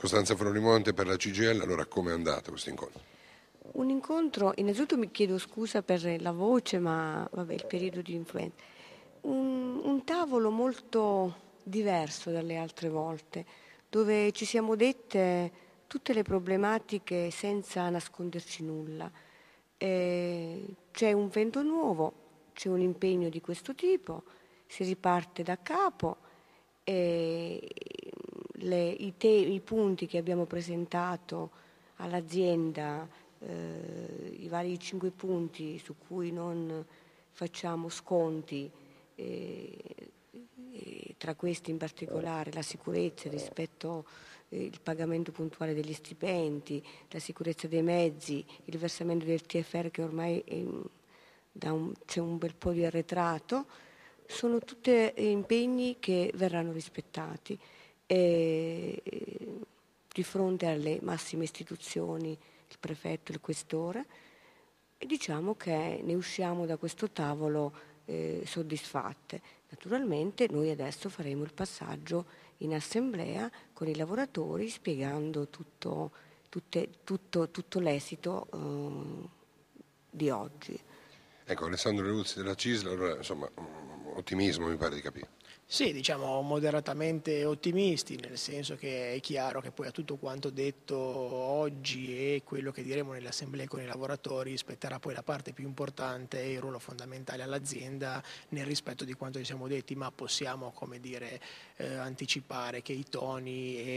Costanza Florimonte per la CGL, allora come è andato questo incontro? Un incontro, innanzitutto mi chiedo scusa per la voce, ma vabbè, il periodo di influenza. Un, un tavolo molto diverso dalle altre volte, dove ci siamo dette tutte le problematiche senza nasconderci nulla. Eh, c'è un vento nuovo, c'è un impegno di questo tipo, si riparte da capo. e le, i, te, i, punti che abbiamo presentato all'azienda, eh, i vari cinque punti su cui non facciamo sconti, eh, tra questi in particolare la sicurezza rispetto eh, il pagamento puntuale degli stipendi, la sicurezza dei mezzi, il versamento del TFR che ormai c'è un bel po' di arretrato, sono tutti eh, impegni che verranno rispettati e, di fronte alle massime istituzioni, il prefetto, il questore, e diciamo che ne usciamo da questo tavolo eh, soddisfatte. Naturalmente noi adesso faremo il passaggio in assemblea con i lavoratori spiegando tutto, tutte, tutto, tutto l'esito eh, di oggi. Ecco, Alessandro Ruzzi della CISL, allora, insomma, ottimismo, mi pare di capire. Sì, diciamo moderatamente ottimisti, nel senso che è chiaro che poi a tutto quanto detto oggi e quello che diremo nelle assemblee con i lavoratori spetterà poi la parte più importante e il ruolo fondamentale all'azienda nel rispetto di quanto ci siamo detti, ma possiamo come dire, eh, anticipare che i toni e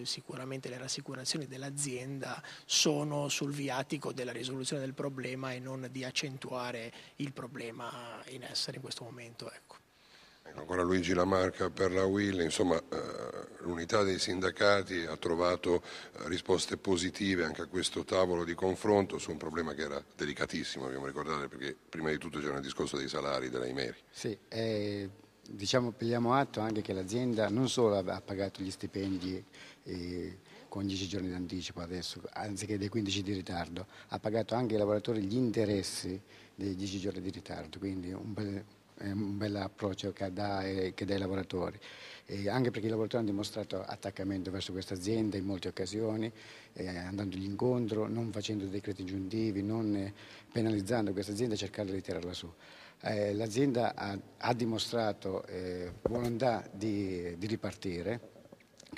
eh, sicuramente le rassicurazioni dell'azienda sono sul viatico della risoluzione del problema e non di accentuare il problema in essere in questo momento. Ecco. Ecco. ecco ancora Luigi Lamarca per la Will, insomma eh, l'unità dei sindacati ha trovato eh, risposte positive anche a questo tavolo di confronto su un problema che era delicatissimo, dobbiamo ricordare, perché prima di tutto c'era il discorso dei salari della Imeri. Sì, eh diciamo, prendiamo atto anche che l'azienda non solo ha pagato gli stipendi eh, con 10 giorni d'anticipo adesso, anziché dei 15 di ritardo, ha pagato anche ai lavoratori gli interessi dei 10 giorni di ritardo, quindi un bel, è un bel approccio che dà, eh, che dà ai lavoratori, e anche perché i lavoratori hanno dimostrato attaccamento verso questa azienda in molte occasioni, eh, andandogli incontro, non facendo decreti aggiuntivi, non eh, penalizzando questa azienda e cercando di tirarla su. Eh, l'azienda ha, ha dimostrato eh, volontà di, di ripartire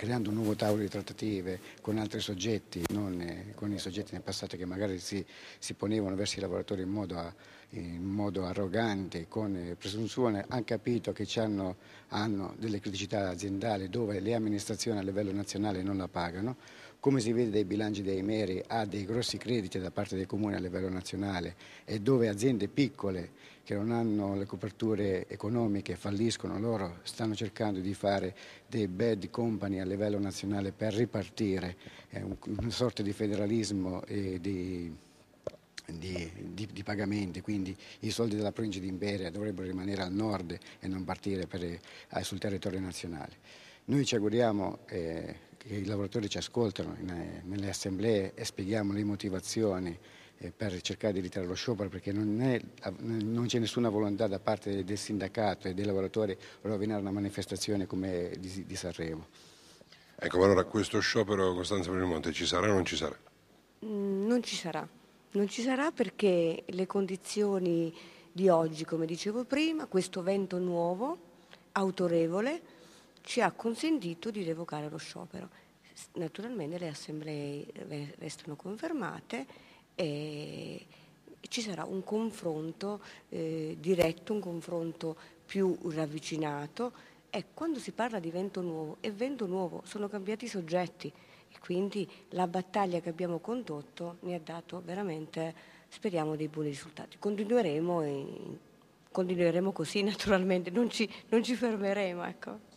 creando un nuovo tavolo di trattative con altri soggetti, non eh, con i soggetti nel passato che magari si, si ponevano verso i lavoratori in modo, in modo arrogante, con eh, presunzione, hanno capito che hanno, hanno delle criticità aziendali dove le amministrazioni a livello nazionale non la pagano come si vede dai bilanci dei meri, ha dei grossi crediti da parte dei comuni a livello nazionale e dove aziende piccole che non hanno le coperture economiche falliscono, loro stanno cercando di fare dei bad company a livello nazionale per ripartire, è una sorta di federalismo e di di, di, di, pagamenti, quindi i soldi della provincia di Imperia dovrebbero rimanere al nord e non partire per, eh, sul territorio nazionale. Noi ci auguriamo... Eh, che i lavoratori ci ascoltano in, eh, nelle assemblee e spieghiamo le motivazioni eh, per cercare di evitare lo sciopero perché non, c'è nessuna volontà da parte del sindacato e dei lavoratori rovinare una manifestazione come di, di Sanremo. Ecco, ma allora questo sciopero, Costanza Premonte, ci sarà o non ci sarà? Mm, non ci sarà. Non ci sarà perché le condizioni di oggi, come dicevo prima, questo vento nuovo, autorevole, ci ha consentito di revocare lo sciopero. Naturalmente le assemblee eh, restano confermate e ci sarà un confronto eh, diretto, un confronto più ravvicinato. E quando si parla di vento nuovo, è vento nuovo, sono cambiati i soggetti e quindi la battaglia che abbiamo condotto ne ha dato veramente, speriamo, dei buoni risultati. Continueremo, e, continueremo così naturalmente, non ci, non ci fermeremo. Ecco.